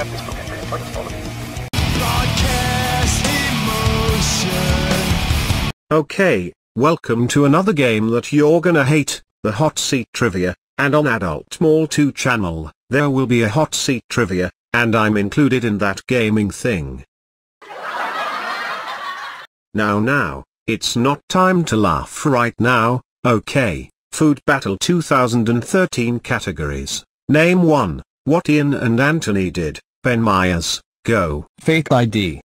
Facebook and Twitter follow me. Broadcast emotion. Okay, welcome to another game that you're gonna hate, the Hot Seat Trivia, and on Adult Mall 2 channel, there will be a Hot Seat Trivia, and I'm included in that gaming thing. Now now, it's not time to laugh right now, okay, Food Battle 2013 categories. Name 1, what Ian and Anthony did. Ben Myers, Go! Fake ID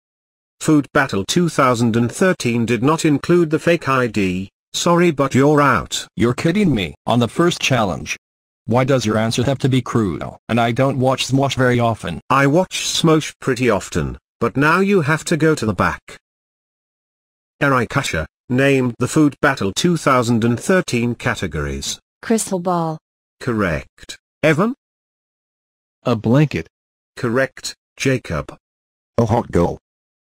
Food Battle 2013 did not include the fake ID, sorry but you're out. You're kidding me. On the first challenge. Why does your answer have to be cruel? And I don't watch Smosh very often. I watch Smosh pretty often, but now you have to go to the back. Eric Usher, named the Food Battle 2013 categories. Crystal Ball. Correct. Evan? A blanket. Correct, Jacob. A hot goal.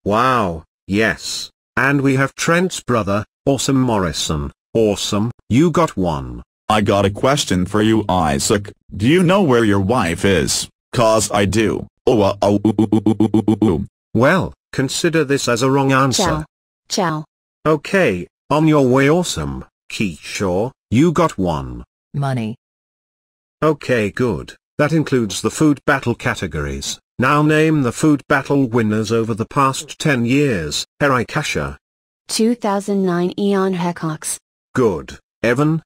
Wow, yes, and we have Trent's brother, awesome Morrison, awesome, you got one. I got a question for you Isaac, do you know where your wife is? Cause I do. Oh, uh, oh, ooh, ooh, oh, ooh, oh, oh, Well, consider this as a wrong answer. Ciao. Ciao. Okay, on your way awesome, Keyshaw, you got one. Money. Okay good. That includes the food battle categories. Now name the food battle winners over the past 10 years. Herai Kasha. 2009 Eon Hickox. Good. Evan?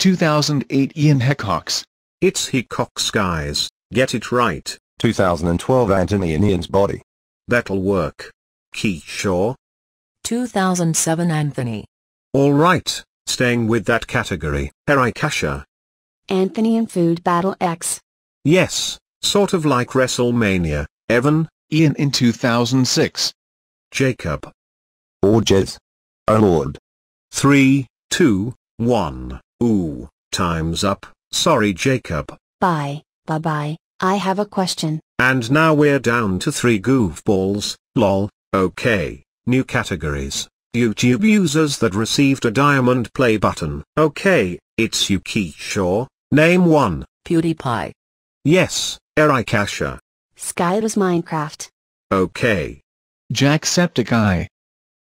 2008 Ian Hickox. It's Hickox guys. Get it right. 2012 Anthony and Ian's body. That'll work. Keyshaw? 2007 Anthony. Alright, staying with that category. Herai Kasha. Anthony and Food Battle X. Yes, sort of like WrestleMania, Evan, Ian in 2006. Jacob. Or Jez. Oh lord. 3, 2, 1, ooh, time's up, sorry Jacob. Bye, bye-bye, I have a question. And now we're down to three goofballs, lol, okay, new categories. YouTube users that received a diamond play button. Okay, it's Yuki Shaw, name one. PewDiePie. Yes, Erikasha. Sky was Minecraft. Okay. Jacksepticeye.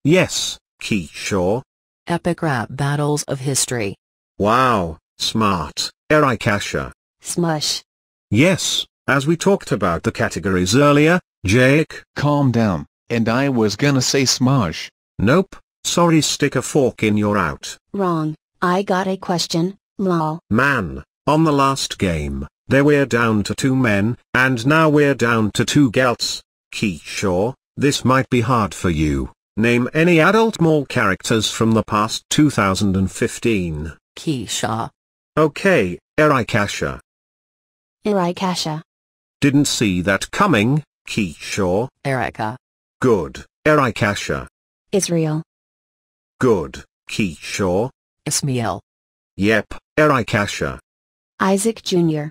Yes, Keyshaw. Epic rap battles of history. Wow, smart, Erikasha. Smush. Yes, as we talked about the categories earlier, Jake. Calm down, and I was gonna say smush. Nope, sorry stick a fork in your out. Wrong, I got a question, lol. Man, on the last game, there we're down to two men, and now we're down to two gals. Keyshaw, this might be hard for you. Name any adult mall characters from the past 2015. Keyshaw. Okay, Erikasha. Erikasha. Didn't see that coming, Keyshaw. Erica. Good, Erikasha. Israel. Good, Keyshaw. Ismail. Yep, Erikasha. Isaac Jr.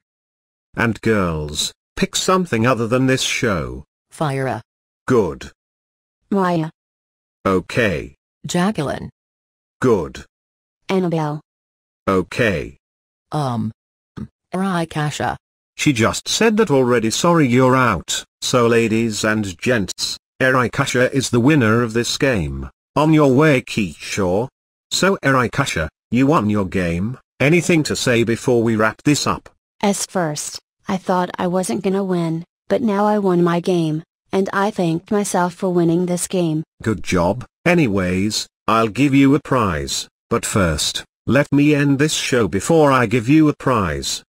And girls, pick something other than this show. Fira. Good. Maya. Okay. Jacqueline. Good. Annabelle. Okay. Um. Raikasha. She just said that already sorry you're out, so ladies and gents, Erikasha is the winner of this game. On your way Keyshaw. So Erikasha, you won your game, anything to say before we wrap this up? S first. I thought I wasn't gonna win, but now I won my game, and I thanked myself for winning this game. Good job, anyways, I'll give you a prize, but first, let me end this show before I give you a prize.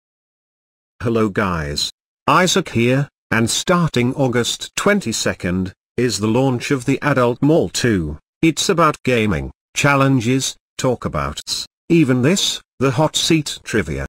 Hello guys. Isaac here, and starting August 22nd, is the launch of the Adult Mall 2. It's about gaming, challenges, talkabouts, even this, the hot seat trivia.